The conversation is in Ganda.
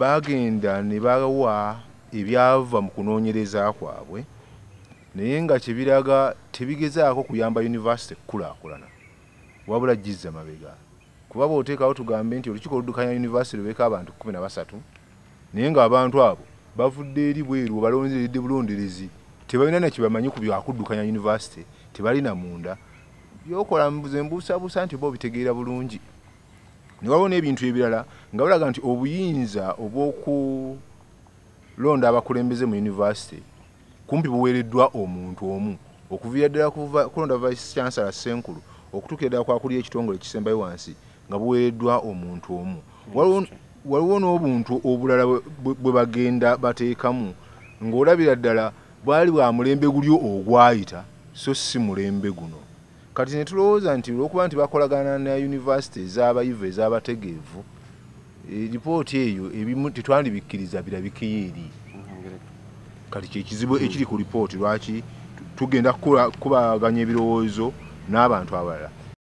baagenda ne bawa ebyava mu kunoonyereza kwabwe naye nga kyebiraga tebigezaako kuyamba yunivasite kukulaakulana wabula jiza mabega kuba baoteekawo tugambe nti olukiiko oluddukanya yunivasite lubeeko abantu kumi na basatu naye ng'abantu abo bavudde eri bweru balonzeredde bulonderezi tebalina nakyebamanyi ku byakuddukanya yunivasite tebalina munda byokola mbuze mbuusabuusa nti oba obitegeera bulungi ne wabo n'ebintu ebirala nga bulaga nti obuyinza obw'okulonda abakulembeze mu yunivasite kumpi buweereddwa omuntu omu okuviira ddala kulonda vice chancellor senkulu okutuukira ddala kwakulira ekitongole ekisembayo wansi nga buweereddwa omuntu omu hmm. waliwo n'obuntu obulala bwe bagenda bateekamu ng'olabira ddala bwali bwa mulembe gulyo ogwayita so si mulembe guno kati ne tulowooza nti olw'okuba nti bakolagana na yunivasite ez'abayivu ez'abategeevu ripoti eyo ebimu tetwandibikkiriza birabikeyeeri kati kyekizibu ekiri ku ripooti lwaki tugenda kubaganya ebirowoozo n'abantu abalala